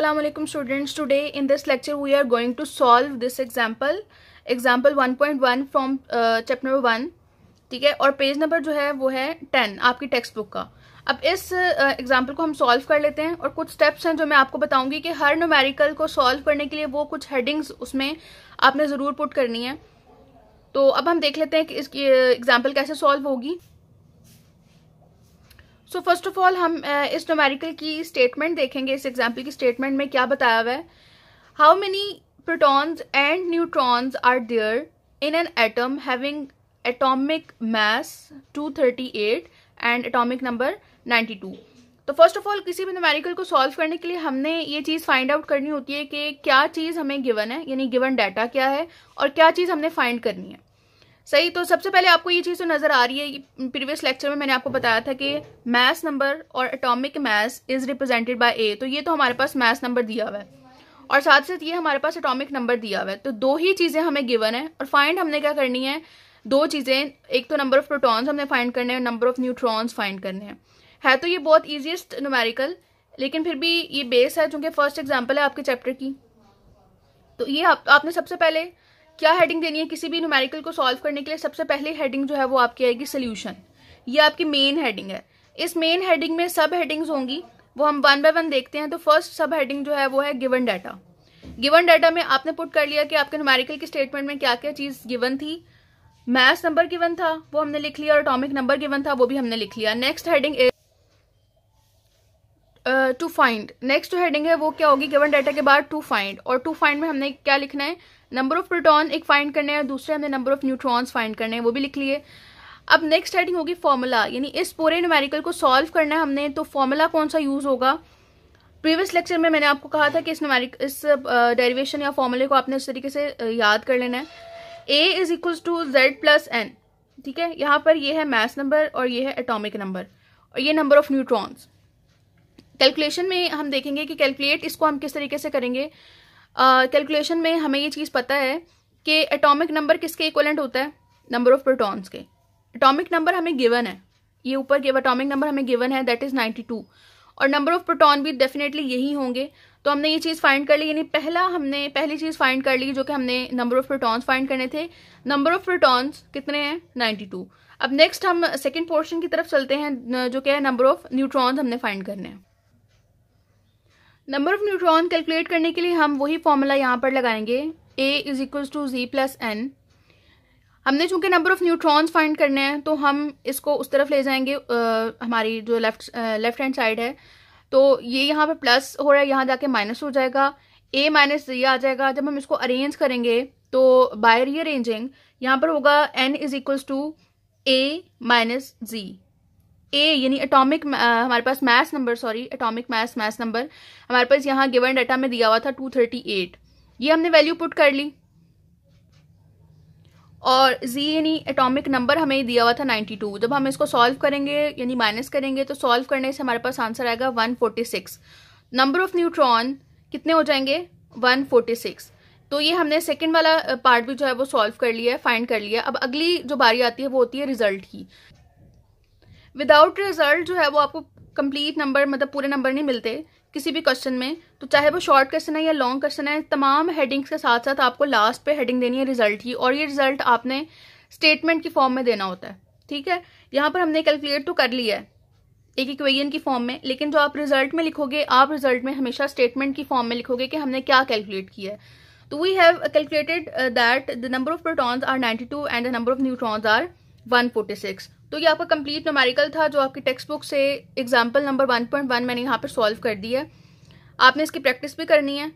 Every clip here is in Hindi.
Assalamualaikum students today in this lecture we are going to solve this example example 1.1 from uh, chapter number ठीक है और पेज नंबर जो है वो है 10 आपकी टेक्स्ट बुक का अब इस एग्जाम्पल uh, को हम सॉल्व कर लेते हैं और कुछ स्टेप्स हैं जो मैं आपको बताऊंगी कि हर नोमेरिकल को सॉल्व करने के लिए वो कुछ हेडिंग्स उसमें आपने ज़रूर पुट करनी है तो अब हम देख लेते हैं कि इसकी एग्जाम्पल uh, कैसे सॉल्व होगी सो फर्स्ट ऑफ ऑल हम इस नोमेरिकल की स्टेटमेंट देखेंगे इस एग्जाम्पल की स्टेटमेंट में क्या बताया हुआ है how many protons and neutrons are there in an atom having atomic mass 238 and atomic number 92 तो फर्स्ट ऑफ ऑल किसी भी नोमेरिकल को सॉल्व करने के लिए हमने ये चीज़ फाइंड आउट करनी होती है कि क्या चीज़ हमें गिवन है यानी गिवन डाटा क्या है और क्या चीज़ हमने फाइंड करनी है सही तो सबसे पहले आपको ये चीज़ तो नज़र आ रही है प्रीवियस लेक्चर में मैंने आपको बताया था कि मैस नंबर और atomic mass is represented by A तो ये तो हमारे पास मैस नंबर दिया हुआ है और साथ साथ ये हमारे पास एटॉमिक नंबर दिया हुआ है तो दो ही चीज़ें हमें गिवन है और फाइंड हमने क्या करनी है दो चीज़ें एक तो नंबर ऑफ प्रोटॉन्स हमने फाइंड करने हैं नंबर ऑफ न्यूट्रॉन्स फाइंड करने हैं है तो ये बहुत ईजिएस्ट नुमेरिकल लेकिन फिर भी ये बेस है चूँकि फर्स्ट एग्जाम्पल है आपके चैप्टर की तो ये आप, आपने सबसे पहले क्या हेडिंग देनी है किसी भी न्यूमेरिकल को सॉल्व करने के लिए सबसे पहले हेडिंग जो है वो आपकी आएगी सोल्यूशन ये आपकी मेन हेडिंग है इस मेन हेडिंग में सब हेडिंग्स होंगी वो हम वन बाय वन देखते हैं तो फर्स्ट सब हेडिंग जो है वो है गिवन डाटा गिवन डाटा में आपने पुट कर लिया कि आपके न्यूमेरिकल के स्टेटमेंट में क्या क्या चीज़ गिवन थी मैथ नंबर गिवन था वो हमने लिख लिया और अटोमिक नंबर गिवन था वो भी हमने लिख लिया next heading to find next जो हेडिंग है वो क्या होगी गिवन डाटा के बाद टू फाइंड और टू फाइंड में हमने क्या लिखना है नंबर ऑफ प्रोटॉन एक फाइंड करने हैं दूसरे हमने नंबर ऑफ न्यूट्रॉन्स फाइंड करने हैं वो भी लिख लिए अब नेक्स्ट हेडिंग होगी फॉर्मूला यानी इस पूरे न्यूमेरिकल को सॉल्व करना है हमने तो फॉर्मूला कौन सा यूज़ होगा प्रीवियस लेक्चर में मैंने आपको कहा था कि इस न्यूमेरिक इस डेरिवेशन या फॉर्मूले को आपने उस तरीके से याद कर लेना है A is equal to Z plus N ठीक है यहाँ पर ये है मैथ नंबर और ये है एटॉमिक नंबर और ये नंबर ऑफ न्यूट्रॉन्स कैलकुलेशन में हम देखेंगे कि कैलकुलेट इसको हम किस तरीके से करेंगे कैलकुलेशन uh, में हमें ये चीज़ पता है कि एटॉमिक नंबर किसके इक्वलेंट होता है नंबर ऑफ प्रोटॉन्स के एटॉमिक नंबर हमें गिवन है ये ऊपर गिव एटॉमिक नंबर हमें गिवन है दैट इज़ नाइन्टी टू और नंबर ऑफ प्रोटॉन भी डेफिनेटली यही होंगे तो हमने ये चीज़ फाइंड कर ली यानी पहला हमने पहली चीज़ फाइंड कर ली जो कि हमने नंबर ऑफ प्रोटॉन्स फाइंड करने थे नंबर ऑफ प्रोटॉन्स कितने हैं नाइन्टी अब नेक्स्ट हम सेकेंड पोर्शन की तरफ चलते हैं जो क्या है नंबर ऑफ न्यूट्रॉन्स हमने फाइंड करने हैं नंबर ऑफ न्यूट्रॉन कैलकुलेट करने के लिए हम वही फॉर्मूला यहाँ पर लगाएंगे A is equal to G plus N हमने चूंकि नंबर ऑफ न्यूट्रॉन्स फाइंड करने हैं तो हम इसको उस तरफ ले जाएंगे आ, हमारी जो लेफ्ट लेफ्ट हैंड साइड है तो ये यहाँ पर प्लस हो रहा है यहाँ जाके माइनस हो जाएगा ए माइनस जी आ जाएगा जब हम इसको अरेंज करेंगे तो बाय रीअरेंजिंग यहाँ पर होगा N is equals to A minus G A यानी एटॉमिक uh, हमारे पास mass number sorry atomic mass mass number हमारे पास यहाँ गिवन डाटा में दिया हुआ था 238 ये हमने वैल्यू पुट कर ली और जी यानी एटॉमिक नंबर हमें दिया हुआ था 92 जब हम इसको सॉल्व करेंगे यानी माइनस करेंगे तो सॉल्व करने से हमारे पास आंसर आएगा 146 नंबर ऑफ न्यूट्रॉन कितने हो जाएंगे वन तो ये हमने सेकेंड वाला पार्ट uh, भी जो है वो सॉल्व कर लिया है फाइंड कर लिया अब अगली जो बारी आती है वो होती है रिजल्ट की विदाउट रिजल्ट जो है वो आपको कंप्लीट नंबर मतलब पूरे नंबर नहीं मिलते किसी भी क्वेश्चन में तो चाहे वो शॉर्ट क्वेश्चन है या लॉन्ग क्वेश्चन है तमाम हेडिंग्स के साथ साथ आपको लास्ट पे हेडिंग देनी है रिजल्ट की और ये रिजल्ट आपने स्टेटमेंट की फॉर्म में देना होता है ठीक है यहाँ पर हमने कैलकुलेट तो कर लिया है एक इक्वेजन की फॉर्म में लेकिन जो आप रिजल्ट में लिखोगे आप रिजल्ट में हमेशा स्टेटमेंट की फॉर्म में लिखोगे कि हमने क्या कैलकुलेट किया है तो we have calculated that the number of protons are two and the number of neutrons are six तो ये आपका कंप्लीट नोमेरिकल था जो आपकी टेक्स्ट बुक से example number one point one मैंने यहाँ पर सॉल्व कर दी है आपने इसकी प्रैक्टिस भी करनी है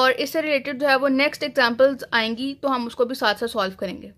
और इससे रिलेटेड जो है वो नेक्स्ट एग्जाम्पल्स आएंगी तो हम उसको भी साथ साथ सॉल्व करेंगे